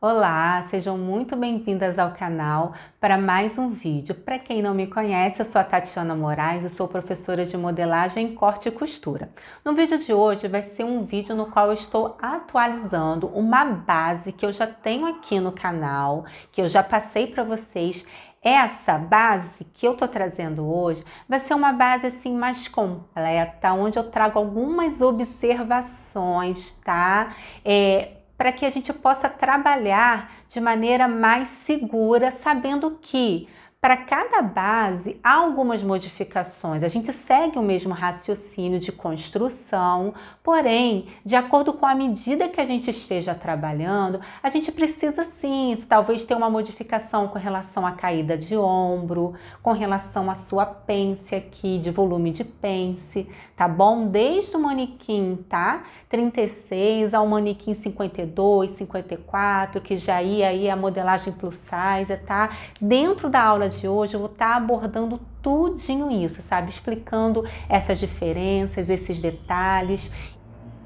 Olá, sejam muito bem-vindas ao canal para mais um vídeo. Para quem não me conhece, eu sou a Tatiana Moraes e sou professora de modelagem, corte e costura. No vídeo de hoje vai ser um vídeo no qual eu estou atualizando uma base que eu já tenho aqui no canal, que eu já passei para vocês. Essa base que eu tô trazendo hoje vai ser uma base assim mais completa, onde eu trago algumas observações, tá? É, para que a gente possa trabalhar de maneira mais segura, sabendo que para cada base há algumas modificações. A gente segue o mesmo raciocínio de construção, porém, de acordo com a medida que a gente esteja trabalhando, a gente precisa sim, talvez ter uma modificação com relação à caída de ombro, com relação à sua pence aqui, de volume de pence, tá bom? Desde o manequim, tá? 36 ao manequim 52, 54, que já ia aí a modelagem plus size, tá? Dentro da aula de hoje eu vou estar tá abordando tudinho isso, sabe? Explicando essas diferenças, esses detalhes.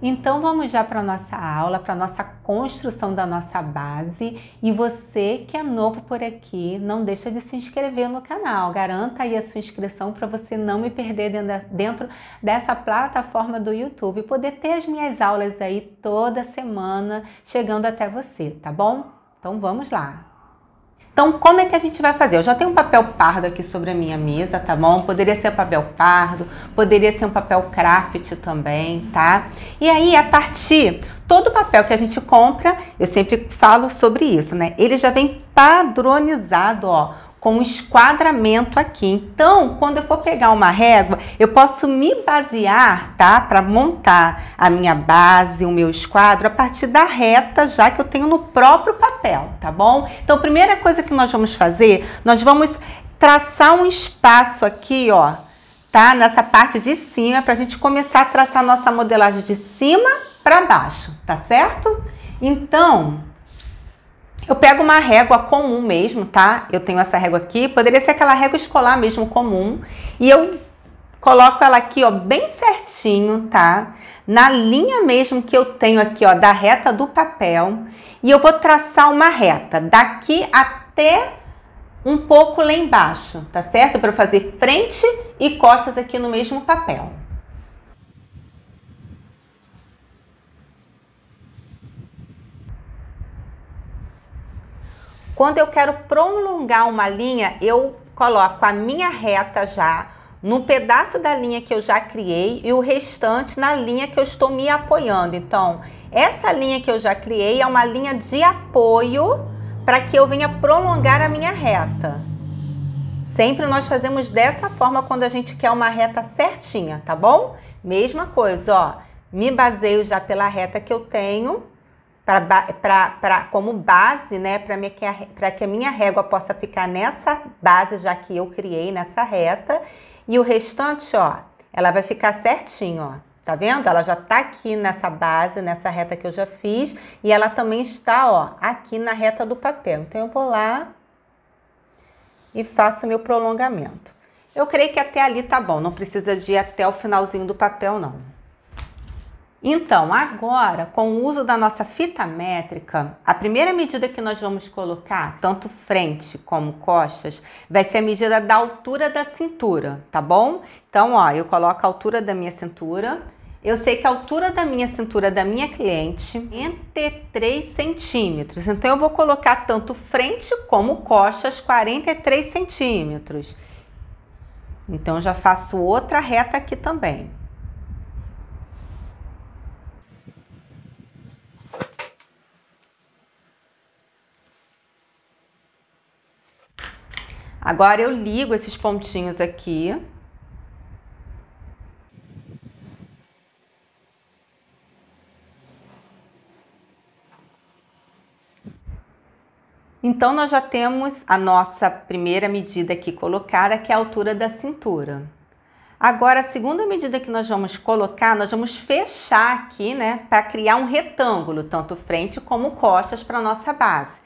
Então vamos já para nossa aula, para nossa construção da nossa base. E você que é novo por aqui, não deixa de se inscrever no canal. Garanta aí a sua inscrição para você não me perder dentro dessa plataforma do YouTube e poder ter as minhas aulas aí toda semana chegando até você, tá bom? Então vamos lá. Então, como é que a gente vai fazer? Eu já tenho um papel pardo aqui sobre a minha mesa, tá bom? Poderia ser papel pardo, poderia ser um papel craft também, tá? E aí, a partir todo papel que a gente compra, eu sempre falo sobre isso, né? Ele já vem padronizado, ó, com um esquadramento aqui. Então, quando eu for pegar uma régua, eu posso me basear, tá? Para montar a minha base, o meu esquadro, a partir da reta já que eu tenho no próprio papel, tá bom? Então, a primeira coisa que nós vamos fazer, nós vamos traçar um espaço aqui, ó, tá? Nessa parte de cima, para a gente começar a traçar nossa modelagem de cima para baixo, tá certo? Então, eu pego uma régua comum mesmo, tá? Eu tenho essa régua aqui, poderia ser aquela régua escolar mesmo comum, e eu coloco ela aqui, ó, bem certinho, tá? Na linha mesmo que eu tenho aqui, ó, da reta do papel, e eu vou traçar uma reta daqui até um pouco lá embaixo, tá certo? Para fazer frente e costas aqui no mesmo papel. Quando eu quero prolongar uma linha, eu coloco a minha reta já no pedaço da linha que eu já criei e o restante na linha que eu estou me apoiando. Então, essa linha que eu já criei é uma linha de apoio para que eu venha prolongar a minha reta. Sempre nós fazemos dessa forma quando a gente quer uma reta certinha, tá bom? Mesma coisa, ó. Me baseio já pela reta que eu tenho para como base, né, para que a minha régua possa ficar nessa base já que eu criei nessa reta e o restante, ó, ela vai ficar certinho, ó. Tá vendo? Ela já tá aqui nessa base, nessa reta que eu já fiz, e ela também está, ó, aqui na reta do papel. Então eu vou lá e faço meu prolongamento. Eu creio que até ali tá bom, não precisa de ir até o finalzinho do papel não. Então, agora, com o uso da nossa fita métrica, a primeira medida que nós vamos colocar, tanto frente como costas, vai ser a medida da altura da cintura, tá bom? Então, ó, eu coloco a altura da minha cintura. Eu sei que a altura da minha cintura da minha cliente é 43 centímetros. Então, eu vou colocar tanto frente como costas 43 centímetros. Então, já faço outra reta aqui também. Agora eu ligo esses pontinhos aqui. Então, nós já temos a nossa primeira medida aqui colocada, que é a altura da cintura. Agora, a segunda medida que nós vamos colocar, nós vamos fechar aqui, né, para criar um retângulo, tanto frente como costas para nossa base.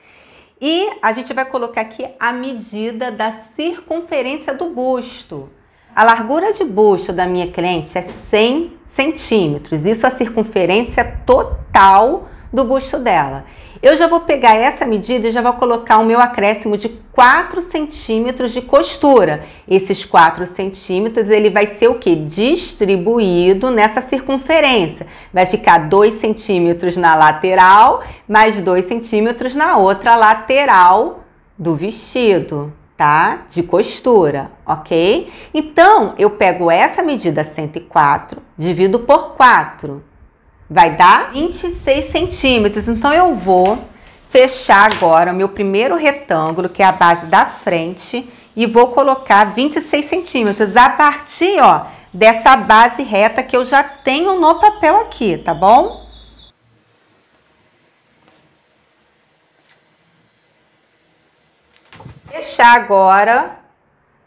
E a gente vai colocar aqui a medida da circunferência do busto. A largura de busto da minha cliente é 100 centímetros. Isso é a circunferência total do busto dela. Eu já vou pegar essa medida e já vou colocar o meu acréscimo de 4 centímetros de costura. Esses 4 centímetros, ele vai ser o que? Distribuído nessa circunferência. Vai ficar 2 centímetros na lateral, mais 2 centímetros na outra lateral do vestido tá? De costura, ok? Então, eu pego essa medida 104, divido por 4, vai dar 26 centímetros. Então, eu vou fechar agora o meu primeiro retângulo, que é a base da frente, e vou colocar 26 centímetros a partir, ó, dessa base reta que eu já tenho no papel aqui, tá bom? Fechar agora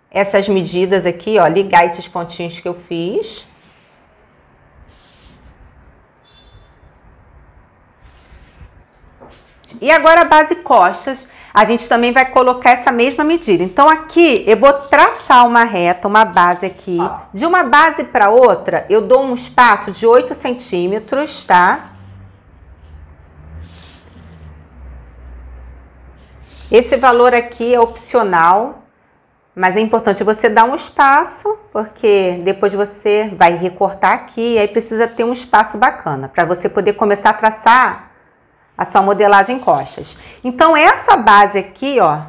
essas medidas aqui, ó, ligar esses pontinhos que eu fiz. E agora a base costas, a gente também vai colocar essa mesma medida. Então aqui eu vou traçar uma reta, uma base aqui. De uma base para outra, eu dou um espaço de 8 centímetros, tá? Esse valor aqui é opcional, mas é importante você dar um espaço, porque depois você vai recortar aqui, aí precisa ter um espaço bacana para você poder começar a traçar a sua modelagem costas. Então, essa base aqui, ó,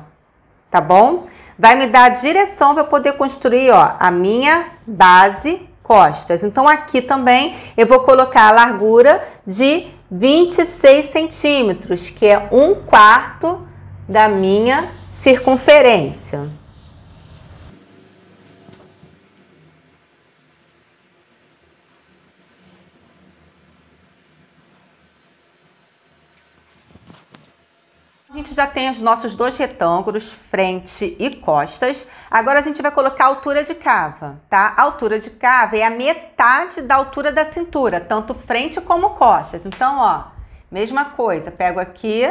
tá bom? Vai me dar a direção para poder construir, ó, a minha base costas. Então, aqui também eu vou colocar a largura de 26 centímetros, que é um quarto da minha circunferência. gente já tem os nossos dois retângulos, frente e costas. Agora a gente vai colocar a altura de cava, tá? A altura de cava é a metade da altura da cintura, tanto frente como costas. Então, ó, mesma coisa, pego aqui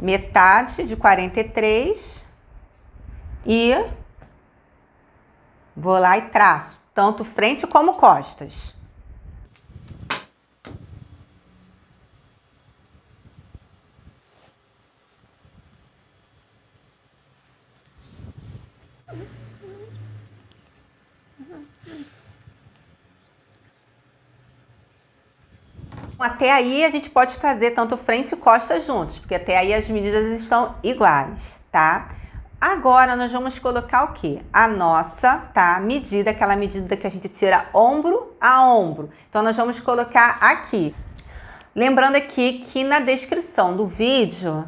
metade de 43 e vou lá e traço, tanto frente como costas. Então, até aí a gente pode fazer tanto frente e costas juntos, porque até aí as medidas estão iguais, tá? Agora nós vamos colocar o que? A nossa, tá? Medida, aquela medida que a gente tira ombro a ombro. Então nós vamos colocar aqui. Lembrando aqui que na descrição do vídeo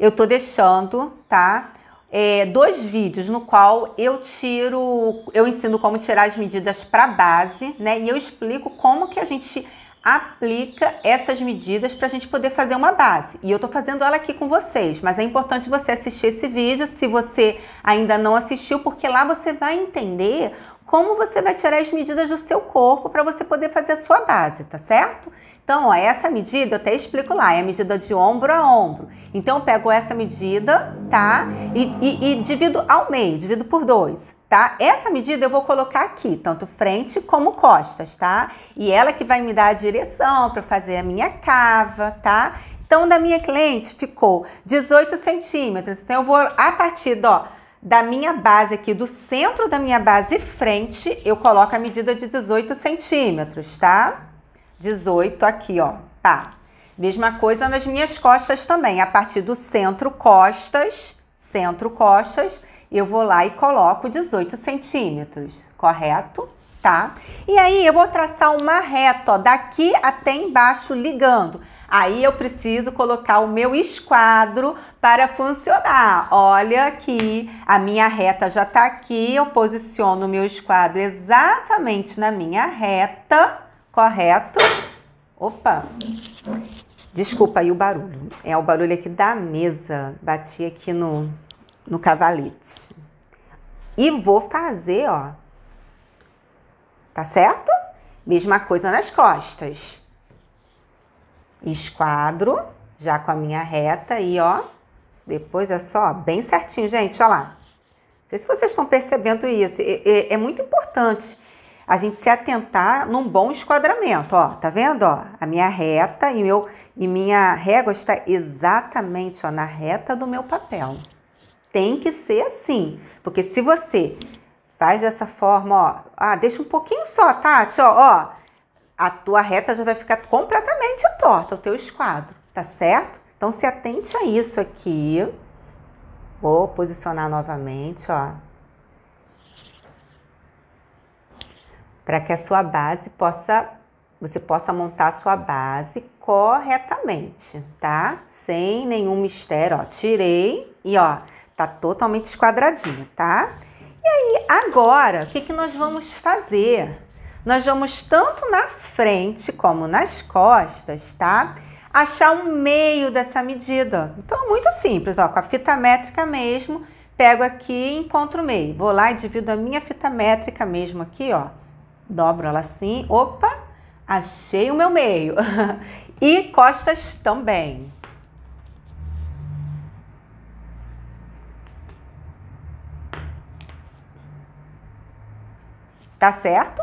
eu tô deixando, tá? É, dois vídeos no qual eu tiro, eu ensino como tirar as medidas para base, né? E eu explico como que a gente aplica essas medidas para a gente poder fazer uma base. E eu estou fazendo ela aqui com vocês, mas é importante você assistir esse vídeo se você ainda não assistiu, porque lá você vai entender como você vai tirar as medidas do seu corpo para você poder fazer a sua base, tá certo? Então, ó, essa medida eu até explico lá, é a medida de ombro a ombro. Então, eu pego essa medida, tá? E, e, e divido ao meio, divido por dois tá? Essa medida eu vou colocar aqui, tanto frente como costas, tá? E ela que vai me dar a direção para fazer a minha cava, tá? Então, da minha cliente ficou 18 centímetros. Então, eu vou a partir do, da minha base aqui, do centro da minha base frente, eu coloco a medida de 18 centímetros, tá? 18 aqui, ó, tá? Mesma coisa nas minhas costas também, a partir do centro costas, centro costas, eu vou lá e coloco 18 centímetros, correto? Tá? E aí eu vou traçar uma reta, ó, daqui até embaixo, ligando. Aí eu preciso colocar o meu esquadro para funcionar. Olha aqui, a minha reta já está aqui, eu posiciono o meu esquadro exatamente na minha reta, correto? Opa! Desculpa aí o barulho. É o barulho aqui da mesa. Bati aqui no no cavalete. E vou fazer, ó. Tá certo? Mesma coisa nas costas. Esquadro, já com a minha reta aí, ó. Depois é só bem certinho, gente, olha lá. Não sei se vocês estão percebendo isso. É, é, é muito importante a gente se atentar num bom esquadramento, ó. Tá vendo, ó? A minha reta e, meu, e minha régua está exatamente ó, na reta do meu papel. Tem que ser assim, porque se você faz dessa forma, ó, ah, deixa um pouquinho só, Tati, ó, ó, a tua reta já vai ficar completamente torta, o teu esquadro, tá certo? Então se atente a isso aqui. Vou posicionar novamente, ó. Para que a sua base possa você possa montar a sua base corretamente, tá? Sem nenhum mistério, ó. Tirei e ó, Tá totalmente esquadradinho, tá? E aí, agora, o que, que nós vamos fazer? Nós vamos tanto na frente como nas costas, tá? Achar o um meio dessa medida. Então, é muito simples, ó, com a fita métrica mesmo, pego aqui e encontro o meio. Vou lá e divido a minha fita métrica mesmo aqui, ó. Dobro ela assim, opa, achei o meu meio. e costas também. tá certo?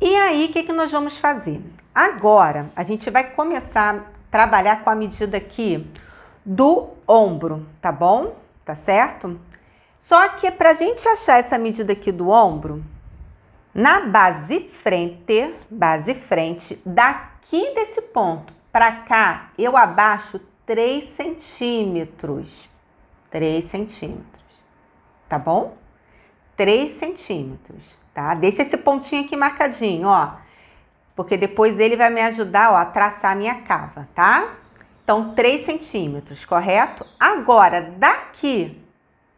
E aí, o que, que nós vamos fazer? Agora, a gente vai começar a trabalhar com a medida aqui do ombro, tá bom? Tá certo? Só que para a gente achar essa medida aqui do ombro, na base frente, base frente, daqui desse ponto para cá, eu abaixo 3 centímetros. 3 centímetros, tá bom? 3 centímetros tá? Deixa esse pontinho aqui marcadinho, ó. Porque depois ele vai me ajudar, ó, a traçar a minha cava, tá? Então, 3 centímetros, correto? Agora, daqui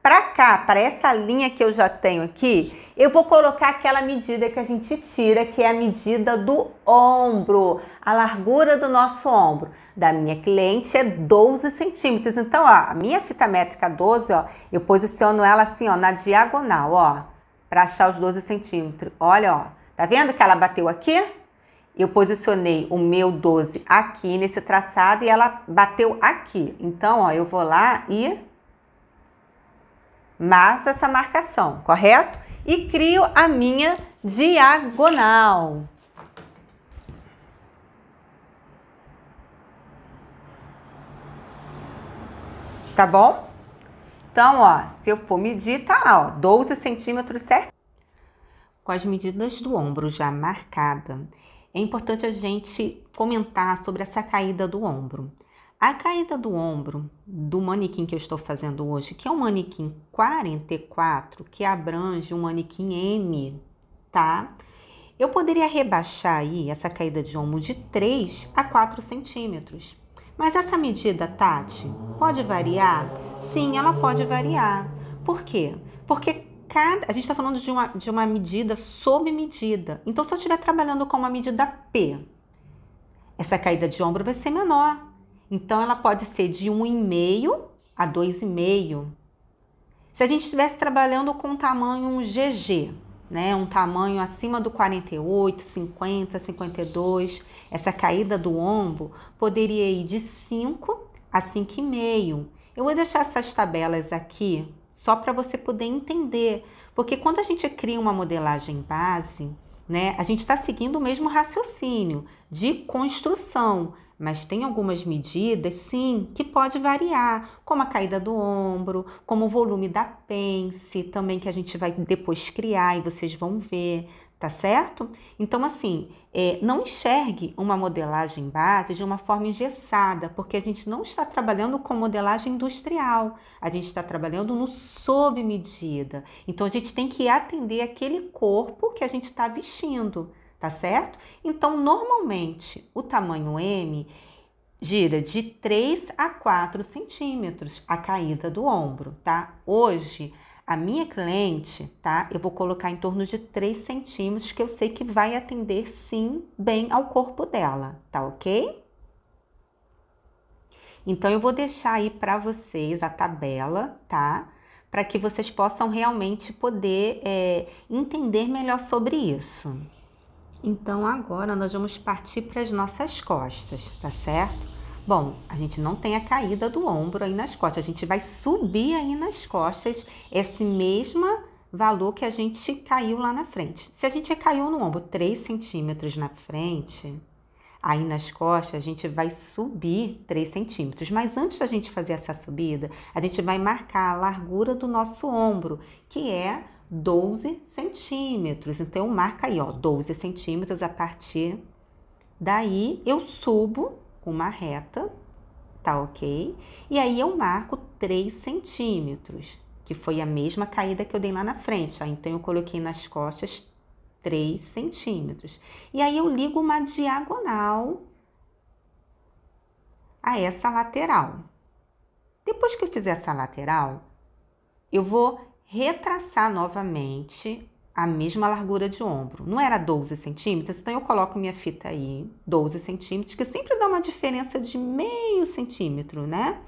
para cá, para essa linha que eu já tenho aqui, eu vou colocar aquela medida que a gente tira, que é a medida do ombro, a largura do nosso ombro. Da minha cliente é 12 centímetros. Então, ó, a minha fita métrica 12, ó, eu posiciono ela assim, ó, na diagonal, ó para achar os 12 centímetros. Olha, ó, tá vendo que ela bateu aqui? Eu posicionei o meu 12 aqui nesse traçado e ela bateu aqui. Então, ó, eu vou lá e massa essa marcação, correto? E crio a minha diagonal. Tá bom? Então, ó, se eu for medir, tá lá, ó, 12 centímetros certinho. Com as medidas do ombro já marcada, é importante a gente comentar sobre essa caída do ombro. A caída do ombro do manequim que eu estou fazendo hoje, que é um manequim 44, que abrange um manequim M, tá? Eu poderia rebaixar aí essa caída de ombro de 3 a 4 centímetros. Mas essa medida, Tati, pode variar? Sim, ela pode variar. Por quê? Porque cada, a gente está falando de uma, de uma medida sob medida. Então, se eu estiver trabalhando com uma medida P, essa caída de ombro vai ser menor. Então, ela pode ser de 1,5 a 2,5. Se a gente estivesse trabalhando com um tamanho um GG, né, um tamanho acima do 48, 50, 52, essa caída do ombro poderia ir de 5 a 5,5. Eu vou deixar essas tabelas aqui só para você poder entender, porque quando a gente cria uma modelagem base, né, a gente está seguindo o mesmo raciocínio de construção, mas tem algumas medidas, sim, que pode variar, como a caída do ombro, como o volume da pence, também que a gente vai depois criar e vocês vão ver, tá certo? Então, assim, é, não enxergue uma modelagem base de uma forma engessada, porque a gente não está trabalhando com modelagem industrial, a gente está trabalhando no sob medida. Então, a gente tem que atender aquele corpo que a gente está vestindo, tá certo? Então, normalmente, o tamanho M gira de 3 a 4 centímetros a caída do ombro, tá? Hoje, a minha cliente, tá? Eu vou colocar em torno de 3 centímetros, que eu sei que vai atender sim bem ao corpo dela, tá ok? Então, eu vou deixar aí para vocês a tabela, tá? Para que vocês possam realmente poder é, entender melhor sobre isso. Então, agora nós vamos partir para as nossas costas, tá certo? Bom, a gente não tem a caída do ombro aí nas costas, a gente vai subir aí nas costas esse mesmo valor que a gente caiu lá na frente. Se a gente caiu no ombro 3 centímetros na frente, aí nas costas, a gente vai subir 3 centímetros. Mas antes da gente fazer essa subida, a gente vai marcar a largura do nosso ombro, que é 12 centímetros. Então, marca aí, ó, 12 centímetros a partir daí eu subo com uma reta, tá ok? E aí eu marco 3 centímetros, que foi a mesma caída que eu dei lá na frente, ó. Então eu coloquei nas costas 3 centímetros. E aí eu ligo uma diagonal a essa lateral. Depois que eu fizer essa lateral, eu vou retraçar novamente a mesma largura de ombro. Não era 12 centímetros? Então eu coloco minha fita aí, 12 centímetros, que sempre dá uma diferença de meio centímetro, né?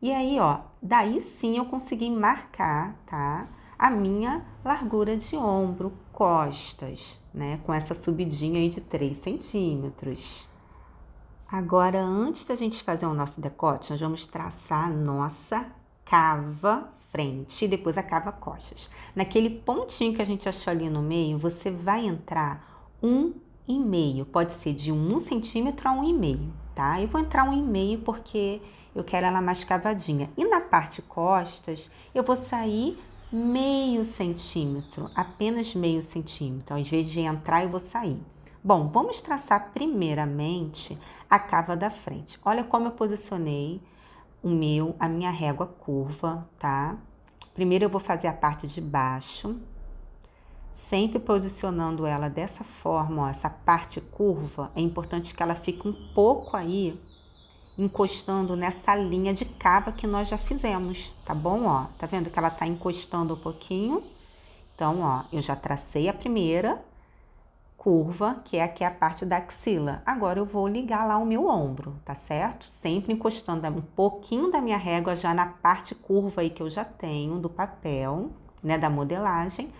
E aí, ó, daí sim eu consegui marcar, tá? A minha largura de ombro, costas, né? Com essa subidinha aí de 3 centímetros. Agora, antes da gente fazer o nosso decote, nós vamos traçar a nossa cava frente e depois a cava costas. Naquele pontinho que a gente achou ali no meio, você vai entrar um e meio, pode ser de um centímetro a um e meio, tá? Eu vou entrar um e meio porque eu quero ela mais cavadinha. E na parte costas, eu vou sair meio centímetro, apenas meio centímetro. Em vez de entrar, eu vou sair. Bom, vamos traçar primeiramente a cava da frente. Olha como eu posicionei o meu, a minha régua curva, tá? Primeiro eu vou fazer a parte de baixo, sempre posicionando ela dessa forma, ó, essa parte curva, é importante que ela fique um pouco aí encostando nessa linha de cava que nós já fizemos, tá bom, ó? Tá vendo que ela tá encostando um pouquinho? Então, ó, eu já tracei a primeira, curva, que é aqui a parte da axila. Agora eu vou ligar lá o meu ombro, tá certo? Sempre encostando um pouquinho da minha régua já na parte curva aí que eu já tenho do papel, né, da modelagem,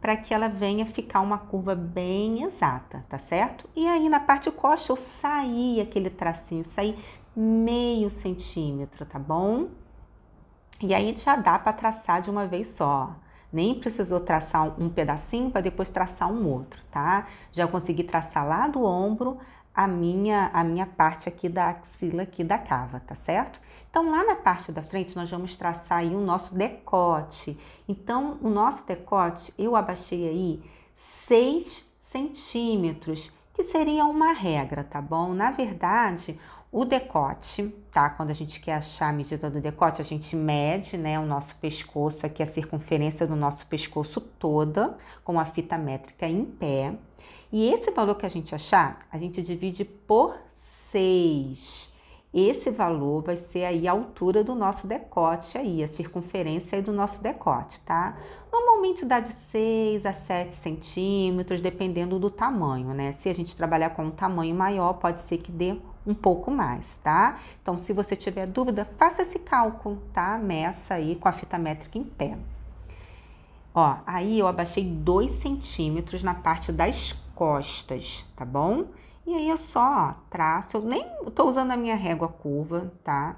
para que ela venha ficar uma curva bem exata, tá certo? E aí na parte coxa eu saí aquele tracinho, saí meio centímetro, tá bom? E aí já dá para traçar de uma vez só nem precisou traçar um pedacinho para depois traçar um outro, tá? Já consegui traçar lá do ombro a minha, a minha parte aqui da axila aqui da cava, tá certo? Então, lá na parte da frente, nós vamos traçar aí o nosso decote. Então, o nosso decote, eu abaixei aí 6 centímetros, que seria uma regra, tá bom? Na verdade, o decote, tá? Quando a gente quer achar a medida do decote, a gente mede, né, o nosso pescoço, aqui é a circunferência do nosso pescoço toda, com a fita métrica em pé. E esse valor que a gente achar, a gente divide por 6. Esse valor vai ser aí a altura do nosso decote aí, a circunferência aí do nosso decote, tá? Normalmente dá de 6 a 7 centímetros, dependendo do tamanho, né? Se a gente trabalhar com um tamanho maior, pode ser que dê um pouco mais, tá? Então, se você tiver dúvida, faça esse cálculo, tá? Meça aí com a fita métrica em pé. Ó, aí eu abaixei 2 centímetros na parte das costas, tá bom? E aí eu só ó, traço, eu nem tô usando a minha régua curva, tá?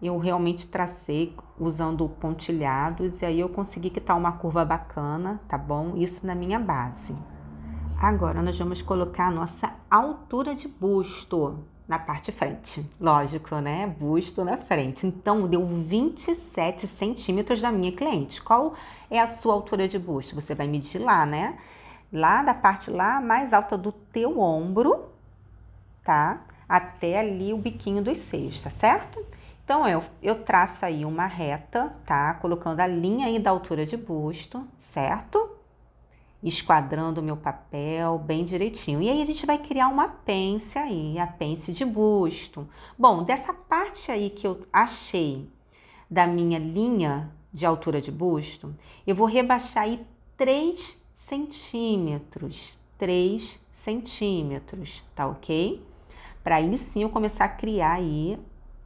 Eu realmente tracei usando pontilhados e aí eu consegui que tá uma curva bacana, tá bom? Isso na minha base. Agora nós vamos colocar a nossa altura de busto na parte frente. Lógico, né? Busto na frente. Então, deu 27 centímetros da minha cliente. Qual é a sua altura de busto? Você vai medir lá, né? Lá da parte lá mais alta do teu ombro, tá? Até ali o biquinho dos seios, tá certo? Então, eu, eu traço aí uma reta, tá? Colocando a linha aí da altura de busto, certo? esquadrando o meu papel bem direitinho. E aí a gente vai criar uma pence aí, a pence de busto. Bom, dessa parte aí que eu achei da minha linha de altura de busto, eu vou rebaixar aí 3 centímetros. 3 centímetros, tá ok? Para aí sim eu começar a criar aí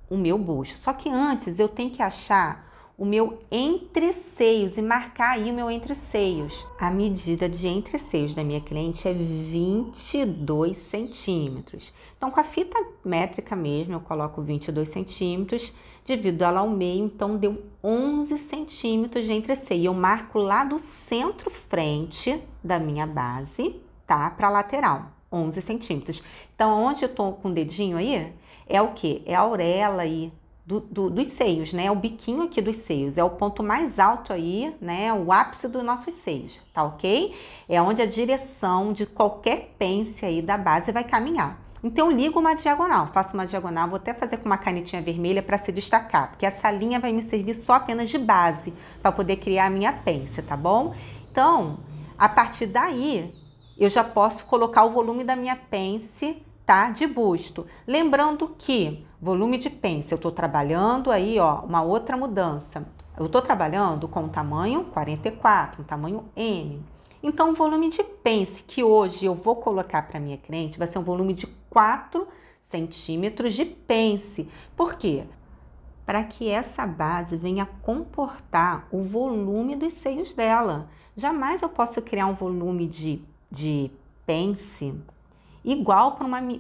o meu busto. Só que antes eu tenho que achar o meu entreceios e marcar aí o meu entreceios. A medida de entreceios da minha cliente é 22 centímetros. Então, com a fita métrica mesmo, eu coloco 22 centímetros, divido ela ao meio, então deu 11 centímetros de entreceio. Eu marco lá do centro-frente da minha base, tá? Para a lateral. 11 centímetros. Então, onde eu tô com o dedinho aí, é o que? É a orelha aí do, do, dos seios, né? É o biquinho aqui dos seios é o ponto mais alto aí, né? É o ápice dos nossos seios, tá ok? É onde a direção de qualquer pence aí da base vai caminhar. Então, eu ligo uma diagonal, faço uma diagonal, vou até fazer com uma canetinha vermelha para se destacar, porque essa linha vai me servir só apenas de base para poder criar a minha pence, tá bom? Então, a partir daí, eu já posso colocar o volume da minha pence, tá? De busto. Lembrando que Volume de pence, eu estou trabalhando aí, ó, uma outra mudança. Eu estou trabalhando com um tamanho 44, um tamanho M. Então, o volume de pence que hoje eu vou colocar para minha cliente vai ser um volume de 4 centímetros de pence. Por quê? Para que essa base venha comportar o volume dos seios dela. Jamais eu posso criar um volume de, de pence igual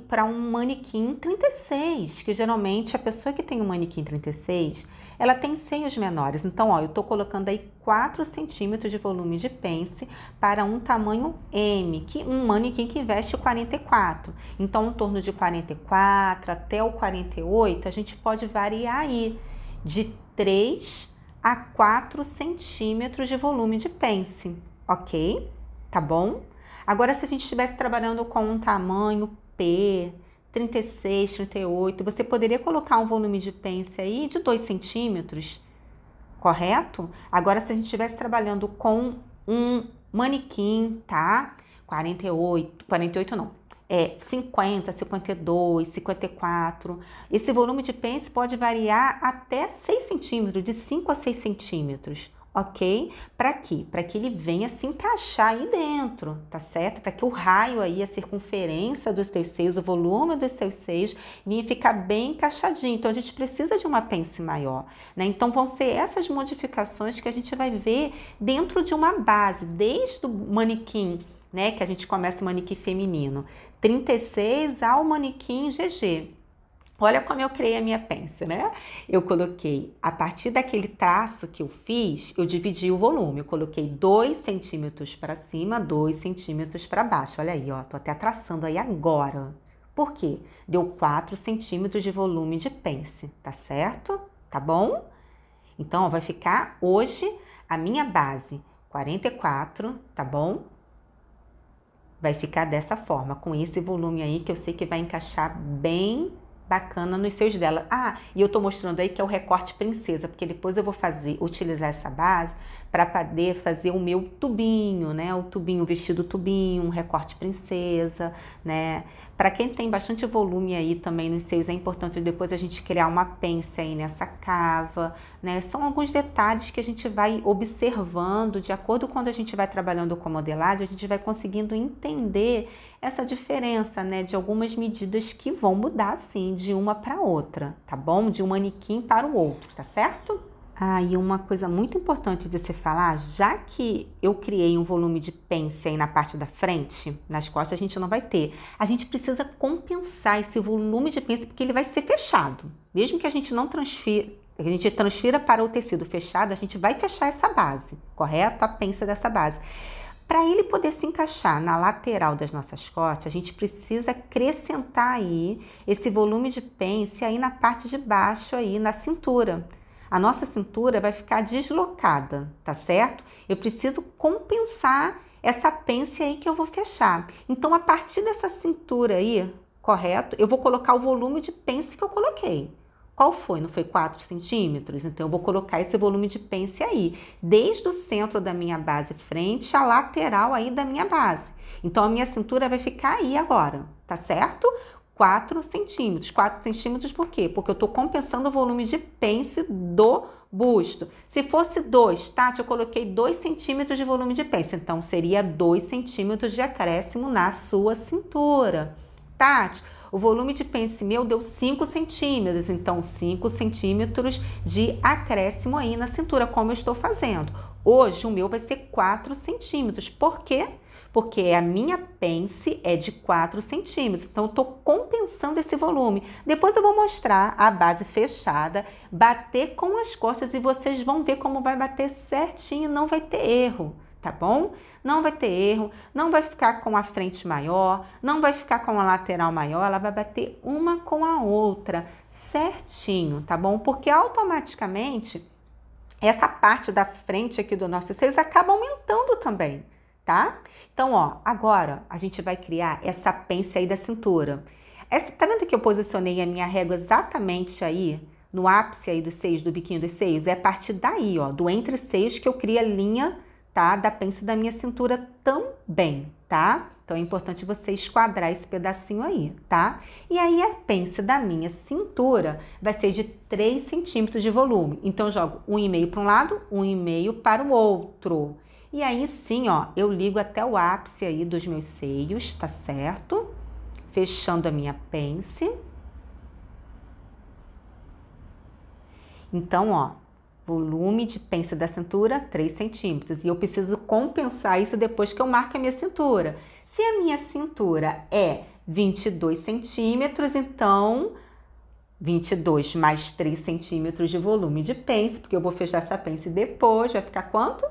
para um manequim 36, que geralmente a pessoa que tem um manequim 36, ela tem seios menores. Então, ó, eu estou colocando aí 4 centímetros de volume de pence para um tamanho M, que um manequim que veste 44. Então, em torno de 44 até o 48, a gente pode variar aí de 3 a 4 centímetros de volume de pence, ok? Tá bom? Agora, se a gente estivesse trabalhando com um tamanho P, 36, 38, você poderia colocar um volume de pence aí de 2 centímetros, correto? Agora, se a gente estivesse trabalhando com um manequim, tá? 48, 48 não, é 50, 52, 54. Esse volume de pence pode variar até 6 centímetros, de 5 a 6 centímetros ok? Para quê? Para que ele venha se encaixar aí dentro, tá certo? Para que o raio aí, a circunferência dos teus seios, o volume dos seus seios, venha ficar bem encaixadinho. Então, a gente precisa de uma pence maior, né? Então, vão ser essas modificações que a gente vai ver dentro de uma base, desde o manequim, né? Que a gente começa o manequim feminino, 36 ao manequim GG, Olha como eu criei a minha pence, né? Eu coloquei, a partir daquele traço que eu fiz, eu dividi o volume. Eu coloquei 2 centímetros para cima, 2 centímetros para baixo. Olha aí, ó, tô até traçando aí agora. Por quê? Deu 4 centímetros de volume de pence, tá certo? Tá bom? Então, ó, vai ficar hoje a minha base 44, tá bom? Vai ficar dessa forma, com esse volume aí que eu sei que vai encaixar bem bacana nos seios dela. Ah, e eu tô mostrando aí que é o recorte princesa, porque depois eu vou fazer, utilizar essa base para poder fazer o meu tubinho, né? O tubinho, o vestido tubinho, um recorte princesa, né? Para quem tem bastante volume aí também nos seios, é importante depois a gente criar uma pence aí nessa cava, né? São alguns detalhes que a gente vai observando de acordo com quando a gente vai trabalhando com modelagem, a gente vai conseguindo entender essa diferença, né, de algumas medidas que vão mudar assim de uma para outra, tá bom? De um manequim para o outro, tá certo? Ah, e uma coisa muito importante de você falar, já que eu criei um volume de pence aí na parte da frente, nas costas a gente não vai ter. A gente precisa compensar esse volume de pence porque ele vai ser fechado. Mesmo que a gente não transfira, a gente transfira para o tecido fechado, a gente vai fechar essa base, correto? A pence dessa base. Para ele poder se encaixar na lateral das nossas costas, a gente precisa acrescentar aí esse volume de pence aí na parte de baixo aí na cintura a nossa cintura vai ficar deslocada, tá certo? Eu preciso compensar essa pence aí que eu vou fechar. Então, a partir dessa cintura aí, correto? Eu vou colocar o volume de pence que eu coloquei. Qual foi? Não foi 4 centímetros? Então, eu vou colocar esse volume de pence aí, desde o centro da minha base frente à lateral aí da minha base. Então, a minha cintura vai ficar aí agora, tá certo? 4 centímetros. 4 centímetros por quê? Porque eu estou compensando o volume de pence do busto. Se fosse 2, Tati, eu coloquei 2 centímetros de volume de pence. Então, seria 2 centímetros de acréscimo na sua cintura. Tati, o volume de pence meu deu 5 centímetros. Então, 5 centímetros de acréscimo aí na cintura, como eu estou fazendo. Hoje, o meu vai ser 4 centímetros. Por quê? porque a minha pence é de 4 centímetros, então eu estou compensando esse volume. Depois eu vou mostrar a base fechada, bater com as costas e vocês vão ver como vai bater certinho, não vai ter erro tá bom? Não vai ter erro, não vai ficar com a frente maior, não vai ficar com a lateral maior, ela vai bater uma com a outra, certinho, tá bom? Porque automaticamente essa parte da frente aqui do nosso seio acaba aumentando também tá? Então, ó, agora a gente vai criar essa pence aí da cintura. Essa, tá vendo que eu posicionei a minha régua exatamente aí? No ápice aí dos seios, do biquinho dos seios? É a partir daí, ó, do entre seios que eu crio a linha, tá? Da pence da minha cintura também, tá? Então, é importante você esquadrar esse pedacinho aí, tá? E aí, a pence da minha cintura vai ser de 3 centímetros de volume. Então, eu jogo 1,5 para um lado, 1,5 para o outro. E aí sim, ó, eu ligo até o ápice aí dos meus seios, tá certo? Fechando a minha pence. Então, ó, volume de pence da cintura, 3 centímetros. E eu preciso compensar isso depois que eu marco a minha cintura. Se a minha cintura é 22 centímetros, então 22 mais 3 centímetros de volume de pence, porque eu vou fechar essa pence depois, vai ficar quanto?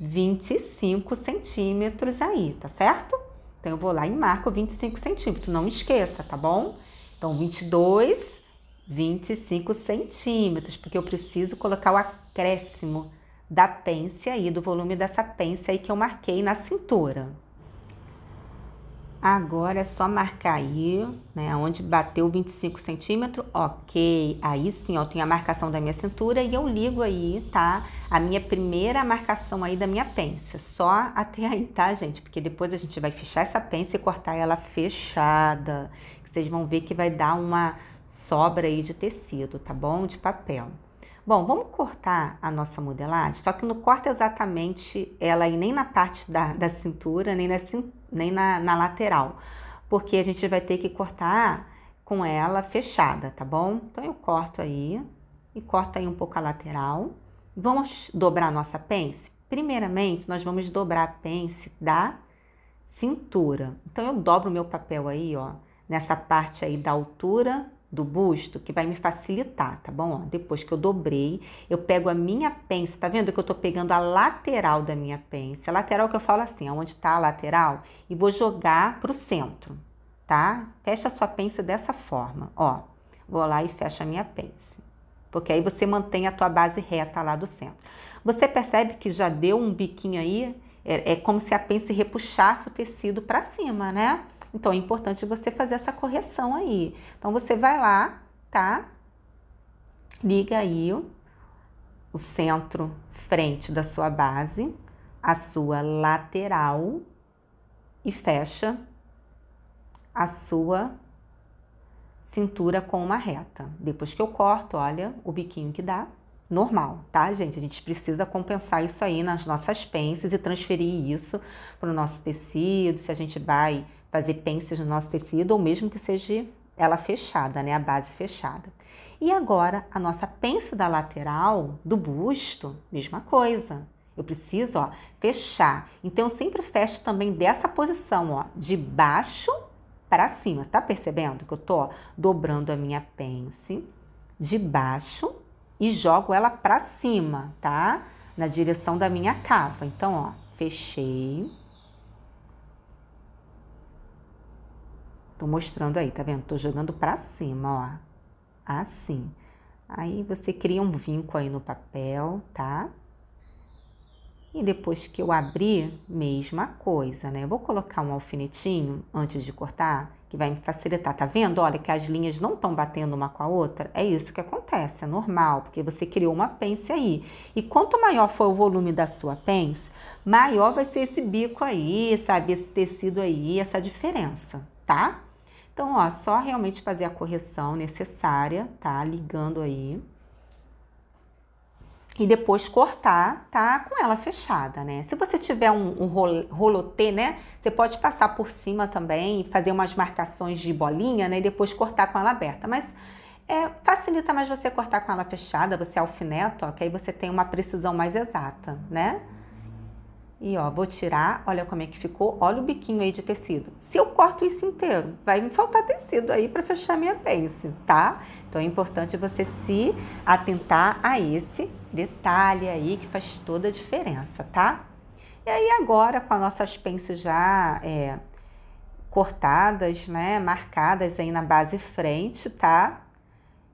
25 centímetros aí, tá certo? Então, eu vou lá e marco 25 centímetros, não esqueça, tá bom? Então, 22, 25 centímetros, porque eu preciso colocar o acréscimo da pence aí, do volume dessa pence aí que eu marquei na cintura. Agora é só marcar aí, né, onde bateu 25 centímetros, ok. Aí sim, ó, tem a marcação da minha cintura e eu ligo aí, tá? A minha primeira marcação aí da minha pence, só até aí, tá, gente? Porque depois a gente vai fechar essa pence e cortar ela fechada. Vocês vão ver que vai dar uma sobra aí de tecido, tá bom? De papel. Bom, vamos cortar a nossa modelagem, só que não corta exatamente ela aí nem na parte da, da cintura, nem, na, nem na, na lateral, porque a gente vai ter que cortar com ela fechada, tá bom? Então, eu corto aí e corto aí um pouco a lateral. Vamos dobrar a nossa pence? Primeiramente, nós vamos dobrar a pence da cintura. Então, eu dobro o meu papel aí, ó, nessa parte aí da altura do busto que vai me facilitar, tá bom? Ó, depois que eu dobrei, eu pego a minha pence, tá vendo que eu tô pegando a lateral da minha pence? A lateral que eu falo assim, aonde tá a lateral, e vou jogar pro centro, tá? Fecha a sua pence dessa forma, ó. Vou lá e fecho a minha pence. Porque aí você mantém a tua base reta lá do centro. Você percebe que já deu um biquinho aí? É, é como se a pence repuxasse o tecido para cima, né? Então é importante você fazer essa correção aí. Então você vai lá, tá? Liga aí o centro frente da sua base, a sua lateral e fecha a sua cintura com uma reta. Depois que eu corto, olha o biquinho que dá. Normal, tá, gente? A gente precisa compensar isso aí nas nossas pences e transferir isso para o nosso tecido. Se a gente vai fazer pences no nosso tecido, ou mesmo que seja ela fechada, né? A base fechada. E agora, a nossa pence da lateral do busto, mesma coisa. Eu preciso, ó, fechar. Então, eu sempre fecho também dessa posição, ó, de baixo para cima. Tá percebendo que eu tô ó, dobrando a minha pence de baixo e jogo ela para cima, tá? Na direção da minha cava. Então, ó, fechei Tô mostrando aí, tá vendo? Tô jogando para cima, ó. Assim. Aí você cria um vinco aí no papel, tá? E depois que eu abrir, mesma coisa, né? Eu vou colocar um alfinetinho antes de cortar, que vai me facilitar, tá vendo? Olha que as linhas não estão batendo uma com a outra. É isso que acontece, é normal, porque você criou uma pence aí. E quanto maior for o volume da sua pence, maior vai ser esse bico aí, sabe? Esse tecido aí, essa diferença, tá? Então, ó, só realmente fazer a correção necessária, tá? Ligando aí. E depois cortar, tá? Com ela fechada, né? Se você tiver um, um rolotê, né? Você pode passar por cima também, fazer umas marcações de bolinha, né? E depois cortar com ela aberta. Mas é, facilita mais você cortar com ela fechada, você alfineta, ó, que aí você tem uma precisão mais exata, né? E ó, vou tirar, olha como é que ficou, olha o biquinho aí de tecido. Se eu corto isso inteiro, vai me faltar tecido aí para fechar minha pence, tá? Então é importante você se atentar a esse detalhe aí que faz toda a diferença, tá? E aí agora com as nossas pences já é, cortadas, né, marcadas aí na base frente, tá?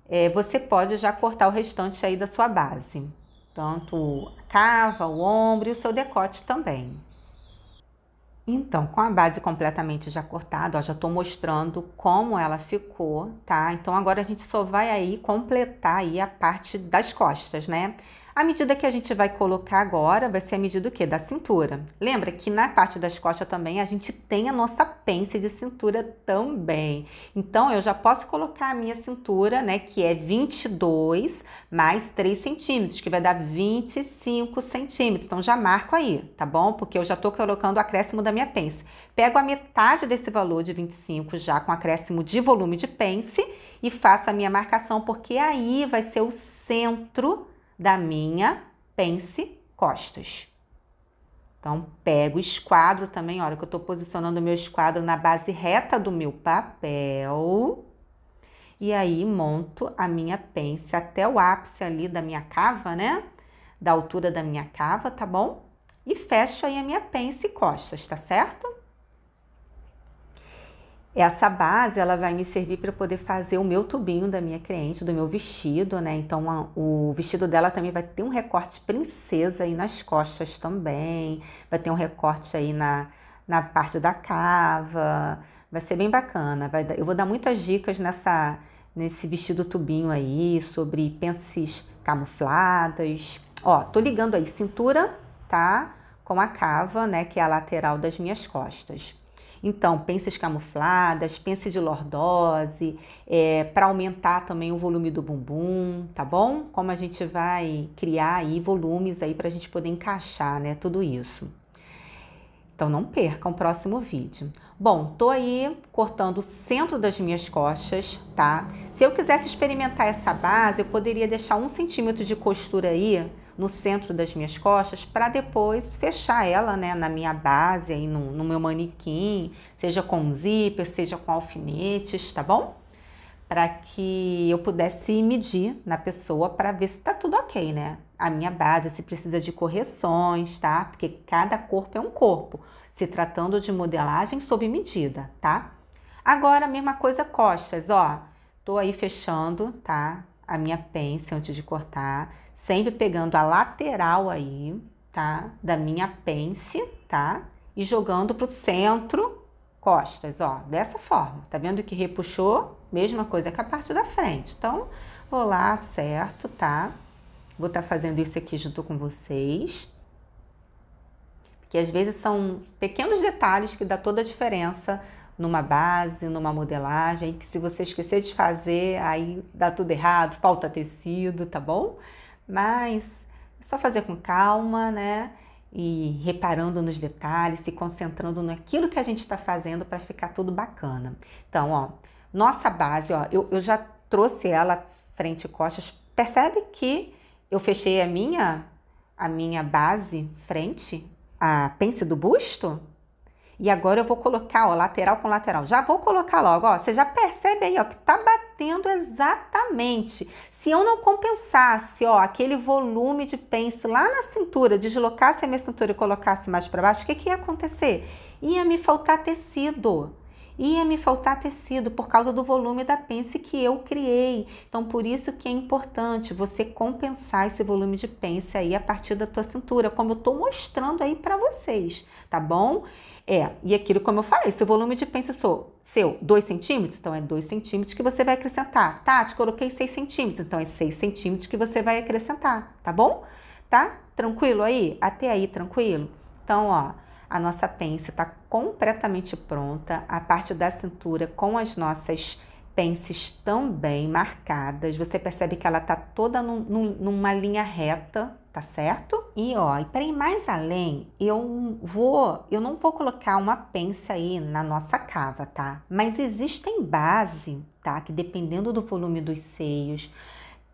É, você pode já cortar o restante aí da sua base tanto a cava, o ombro e o seu decote também. Então, com a base completamente já cortada, ó, já estou mostrando como ela ficou, tá? Então, agora a gente só vai aí completar aí a parte das costas, né? A medida que a gente vai colocar agora vai ser a medida do quê? Da cintura. Lembra que na parte das costas também a gente tem a nossa pence de cintura também. Então, eu já posso colocar a minha cintura, né, que é 22 mais 3 centímetros, que vai dar 25 centímetros. Então, já marco aí, tá bom? Porque eu já tô colocando o acréscimo da minha pence. Pego a metade desse valor de 25 já com acréscimo de volume de pence e faço a minha marcação, porque aí vai ser o centro da minha pence costas. Então, pego o esquadro também, olha que eu estou posicionando o meu esquadro na base reta do meu papel. E aí, monto a minha pence até o ápice ali da minha cava, né? Da altura da minha cava, tá bom? E fecho aí a minha pence costas, tá certo? Essa base ela vai me servir para poder fazer o meu tubinho da minha cliente, do meu vestido, né? Então a, o vestido dela também vai ter um recorte princesa aí nas costas também, vai ter um recorte aí na, na parte da cava, vai ser bem bacana. Vai, eu vou dar muitas dicas nessa nesse vestido tubinho aí sobre pences camufladas. Ó, tô ligando aí cintura, tá? Com a cava, né? Que é a lateral das minhas costas. Então, pences camufladas, pence de lordose, é, para aumentar também o volume do bumbum, tá bom? Como a gente vai criar aí volumes aí para a gente poder encaixar, né, tudo isso. Então não perca o próximo vídeo. Bom, tô aí cortando o centro das minhas coxas, tá? Se eu quisesse experimentar essa base, eu poderia deixar um centímetro de costura aí no centro das minhas costas, para depois fechar ela né, na minha base, aí no, no meu manequim, seja com zíper, seja com alfinetes, tá bom? Para que eu pudesse medir na pessoa para ver se tá tudo ok, né? A minha base, se precisa de correções, tá? Porque cada corpo é um corpo, se tratando de modelagem sob medida, tá? Agora, mesma coisa costas, ó. Tô aí fechando, tá? A minha pence antes de cortar sempre pegando a lateral aí, tá? Da minha pence, tá? E jogando pro centro, costas, ó, dessa forma. Tá vendo que repuxou? Mesma coisa que a parte da frente. Então, vou lá, certo, tá? Vou estar tá fazendo isso aqui junto com vocês. Porque às vezes são pequenos detalhes que dá toda a diferença numa base, numa modelagem, que se você esquecer de fazer, aí dá tudo errado, falta tecido, tá bom? mas é só fazer com calma, né? E reparando nos detalhes, se concentrando naquilo que a gente está fazendo para ficar tudo bacana. Então, ó, nossa base, ó, eu, eu já trouxe ela frente e costas. Percebe que eu fechei a minha a minha base frente, a ah, pence do busto? E agora eu vou colocar, ó, lateral com lateral. Já vou colocar logo, ó. Você já percebe aí, ó, que tá batendo exatamente. Se eu não compensasse, ó, aquele volume de pence lá na cintura, deslocasse a minha cintura e colocasse mais para baixo, o que que ia acontecer? Ia me faltar tecido ia me faltar tecido por causa do volume da pence que eu criei. Então, por isso que é importante você compensar esse volume de pence aí a partir da tua cintura, como eu estou mostrando aí para vocês, tá bom? É, e aquilo como eu falei, se o volume de pence sou, seu 2 centímetros, então é 2 centímetros que você vai acrescentar. tá te coloquei 6 centímetros, então é 6 centímetros que você vai acrescentar, tá bom? Tá? Tranquilo aí? Até aí, tranquilo? Então, ó a nossa pence está completamente pronta, a parte da cintura com as nossas pences também marcadas. Você percebe que ela tá toda num, num, numa linha reta, tá certo? E ó, e para ir mais além, eu vou, eu não vou colocar uma pence aí na nossa cava, tá? Mas existem base, tá? Que dependendo do volume dos seios,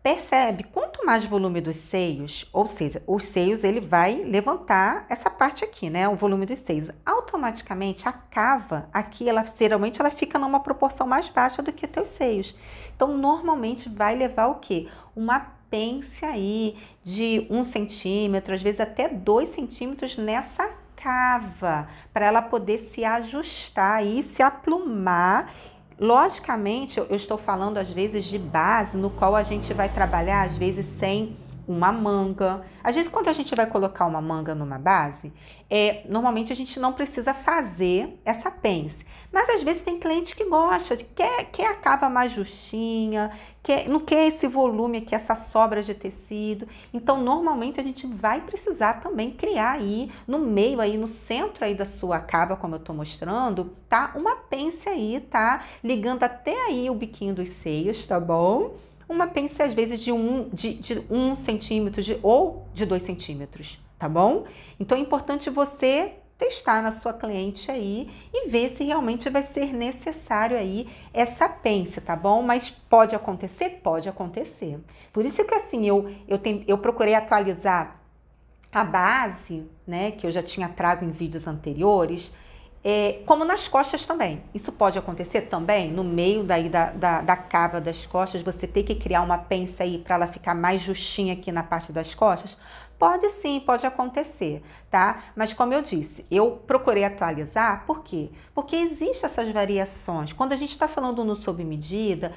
Percebe, quanto mais volume dos seios, ou seja, os seios ele vai levantar essa parte aqui, né, o volume dos seios. Automaticamente a cava aqui, ela geralmente ela fica numa proporção mais baixa do que teus seios. Então normalmente vai levar o quê? Uma pence aí de um centímetro, às vezes até dois centímetros nessa cava, para ela poder se ajustar e se aplumar Logicamente, eu estou falando às vezes de base no qual a gente vai trabalhar às vezes sem uma manga. Às vezes, quando a gente vai colocar uma manga numa base, é, normalmente a gente não precisa fazer essa pence. Mas às vezes tem cliente que gosta, de, quer, quer a capa mais justinha, quer, não quer esse volume aqui, essa sobra de tecido. Então, normalmente a gente vai precisar também criar aí no meio, aí no centro aí da sua cava, como eu tô mostrando, tá? Uma pence aí, tá? Ligando até aí o biquinho dos seios, tá bom? uma pence às vezes de um, de, de um centímetro de, ou de dois centímetros, tá bom? Então é importante você testar na sua cliente aí e ver se realmente vai ser necessário aí essa pence, tá bom? Mas pode acontecer? Pode acontecer. Por isso que assim, eu, eu, tem, eu procurei atualizar a base, né, que eu já tinha trago em vídeos anteriores, é, como nas costas também. Isso pode acontecer também no meio daí da, da, da cava das costas, você ter que criar uma pensa aí para ela ficar mais justinha aqui na parte das costas. Pode sim, pode acontecer, tá? Mas como eu disse, eu procurei atualizar, por quê? Porque existem essas variações. Quando a gente está falando no sob medida,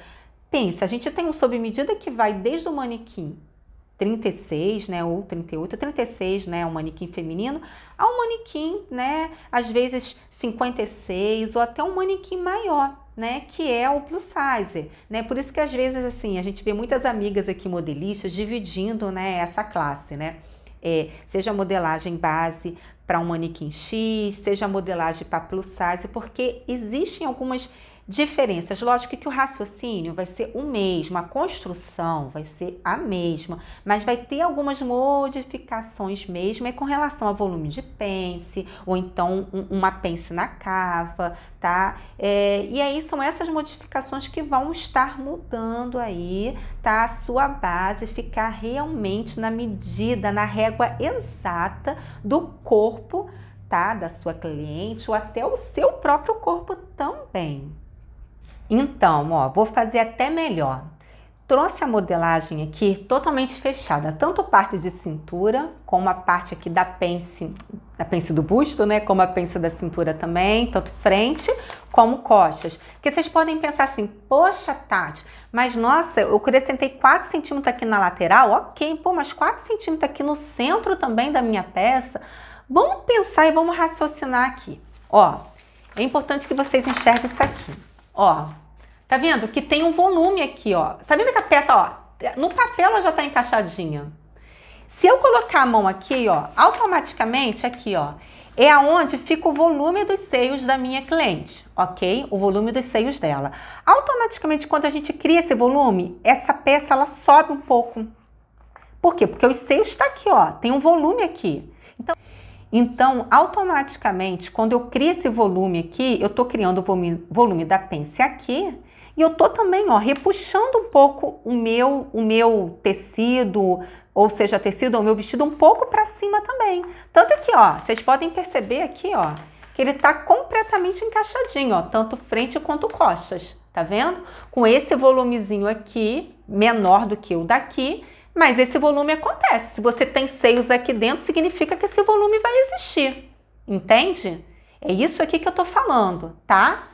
pensa, a gente tem um sob medida que vai desde o manequim 36, né, ou 38, 36, né, um manequim feminino, a um manequim, né, às vezes 56 ou até um manequim maior, né, que é o plus size, né? Por isso que às vezes assim, a gente vê muitas amigas aqui modelistas dividindo, né, essa classe, né? É, seja modelagem base para um manequim X, seja modelagem para plus size, porque existem algumas Diferenças, lógico que o raciocínio vai ser o mesmo, a construção vai ser a mesma, mas vai ter algumas modificações mesmo é com relação a volume de pence, ou então um, uma pence na cava, tá? É, e aí são essas modificações que vão estar mudando aí, tá? A sua base ficar realmente na medida, na régua exata do corpo, tá? Da sua cliente ou até o seu próprio corpo também. Então, ó, vou fazer até melhor. Trouxe a modelagem aqui totalmente fechada, tanto parte de cintura, como a parte aqui da pence, da pence do busto, né? Como a pence da cintura também, tanto frente como costas. Porque vocês podem pensar assim, poxa, Tati, mas nossa, eu acrescentei 4 centímetros aqui na lateral, ok, pô, mas 4 centímetros aqui no centro também da minha peça. Vamos pensar e vamos raciocinar aqui. Ó, é importante que vocês enxerguem isso aqui. Ó, tá vendo que tem um volume aqui, ó. Tá vendo que a peça, ó, no papel ela já tá encaixadinha. Se eu colocar a mão aqui, ó, automaticamente aqui, ó, é aonde fica o volume dos seios da minha cliente, ok? O volume dos seios dela. Automaticamente, quando a gente cria esse volume, essa peça ela sobe um pouco. Por quê? Porque os seios está aqui, ó, tem um volume aqui. Então, automaticamente, quando eu crio esse volume aqui, eu estou criando o volume, volume da pence aqui e eu estou também, ó, repuxando um pouco o meu, o meu tecido, ou seja, tecido ou meu vestido um pouco para cima também. Tanto que, ó, vocês podem perceber aqui, ó, que ele está completamente encaixadinho, ó, tanto frente quanto costas, tá vendo? Com esse volumezinho aqui, menor do que o daqui, mas esse volume acontece. Se você tem seios aqui dentro, significa que esse volume vai existir. Entende? É isso aqui que eu tô falando, tá?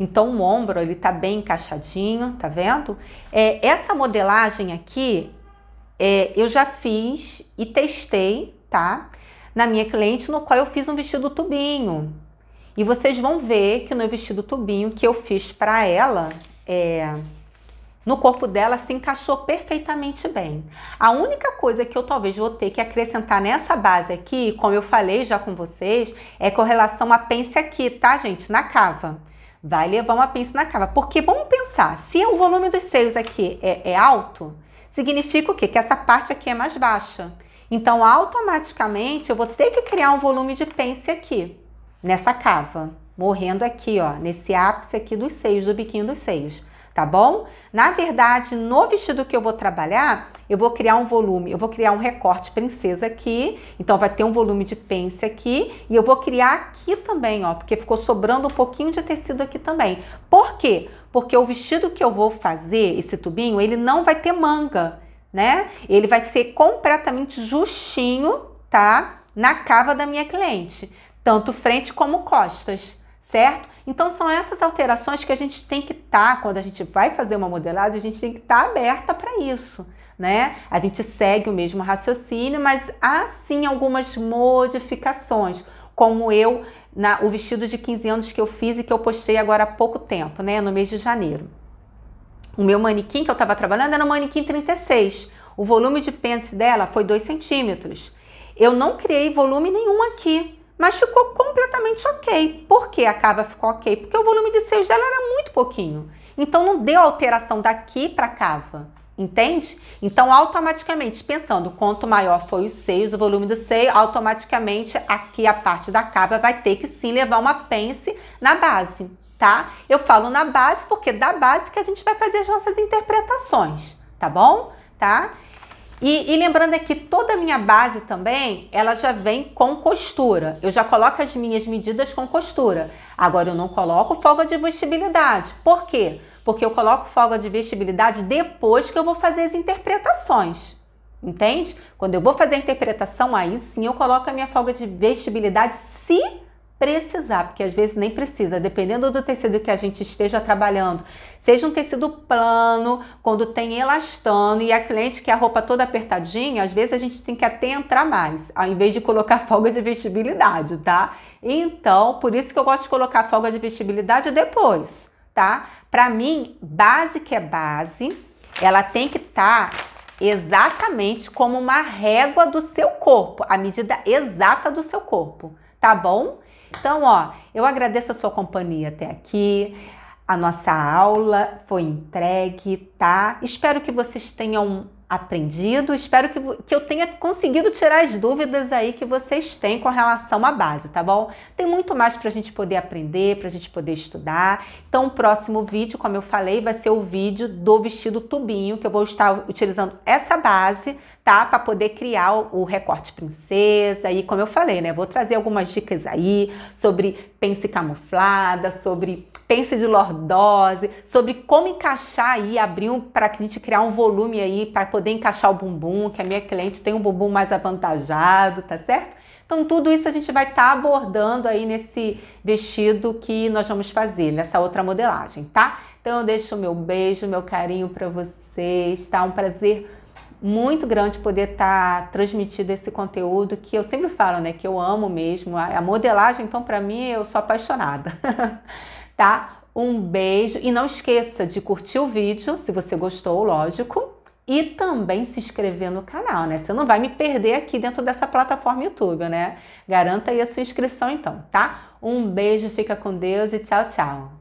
Então o ombro ele tá bem encaixadinho, tá vendo? É, essa modelagem aqui é, eu já fiz e testei, tá? Na minha cliente, no qual eu fiz um vestido tubinho. E vocês vão ver que no vestido tubinho que eu fiz para ela, é, no corpo dela se encaixou perfeitamente bem. A única coisa que eu talvez vou ter que acrescentar nessa base aqui, como eu falei já com vocês, é com relação a pence aqui, tá, gente? Na cava. Vai levar uma pence na cava. Porque vamos pensar, se o volume dos seios aqui é, é alto, significa o quê? Que essa parte aqui é mais baixa. Então, automaticamente, eu vou ter que criar um volume de pence aqui, nessa cava, morrendo aqui, ó, nesse ápice aqui dos seios, do biquinho dos seios tá bom? Na verdade, no vestido que eu vou trabalhar, eu vou criar um volume, eu vou criar um recorte princesa aqui, então vai ter um volume de pence aqui, e eu vou criar aqui também, ó, porque ficou sobrando um pouquinho de tecido aqui também. Por quê? Porque o vestido que eu vou fazer, esse tubinho, ele não vai ter manga, né? Ele vai ser completamente justinho, tá? Na cava da minha cliente, tanto frente como costas, certo? Então são essas alterações que a gente tem que estar tá, quando a gente vai fazer uma modelagem, a gente tem que estar tá aberta para isso. Né? A gente segue o mesmo raciocínio, mas há sim algumas modificações, como eu na, o vestido de 15 anos que eu fiz e que eu postei agora há pouco tempo, né, no mês de janeiro. O meu manequim que eu estava trabalhando era um manequim 36. O volume de pence dela foi 2 centímetros. Eu não criei volume nenhum aqui mas ficou completamente ok. Por que a cava ficou ok? Porque o volume de seios dela era muito pouquinho. Então não deu alteração daqui para cava, entende? Então automaticamente, pensando quanto maior foi os seios, o volume do seio, automaticamente aqui a parte da cava vai ter que sim levar uma pence na base, tá? Eu falo na base porque é da base que a gente vai fazer as nossas interpretações, tá bom? Tá? E, e, lembrando aqui, toda a minha base também, ela já vem com costura. Eu já coloco as minhas medidas com costura. Agora eu não coloco folga de vestibilidade. Por quê? Porque eu coloco folga de vestibilidade depois que eu vou fazer as interpretações. Entende? Quando eu vou fazer a interpretação, aí sim eu coloco a minha folga de vestibilidade se precisar, porque às vezes nem precisa, dependendo do tecido que a gente esteja trabalhando. Seja um tecido plano, quando tem elastano e a cliente quer a roupa toda apertadinha, às vezes a gente tem que até entrar mais, ao invés de colocar folga de vestibilidade, tá? Então, por isso que eu gosto de colocar folga de vestibilidade depois, tá? Para mim, base que é base, ela tem que estar tá exatamente como uma régua do seu corpo, a medida exata do seu corpo, tá bom? Então, ó, eu agradeço a sua companhia até aqui. A nossa aula foi entregue, tá? Espero que vocês tenham aprendido, espero que, que eu tenha conseguido tirar as dúvidas aí que vocês têm com relação à base, tá bom? Tem muito mais para a gente poder aprender, para a gente poder estudar. Então, o próximo vídeo, como eu falei, vai ser o vídeo do vestido tubinho, que eu vou estar utilizando essa base tá? Para poder criar o, recorte princesa. E como eu falei, né? Vou trazer algumas dicas aí sobre pence camuflada, sobre pence de lordose, sobre como encaixar aí, abrir um, para a gente criar um volume aí, para poder encaixar o bumbum, que a minha cliente tem um bumbum mais avantajado, tá certo? Então, tudo isso a gente vai estar tá abordando aí nesse vestido que nós vamos fazer, nessa outra modelagem, tá? Então, eu deixo o meu beijo, meu carinho para vocês, tá? Um prazer muito grande poder estar tá esse conteúdo que eu sempre falo, né? Que eu amo mesmo. A modelagem, então, para mim, eu sou apaixonada, tá? Um beijo e não esqueça de curtir o vídeo, se você gostou, lógico, e também se inscrever no canal, né? Você não vai me perder aqui dentro dessa plataforma YouTube, né? Garanta aí a sua inscrição, então, tá? Um beijo, fica com Deus e tchau, tchau.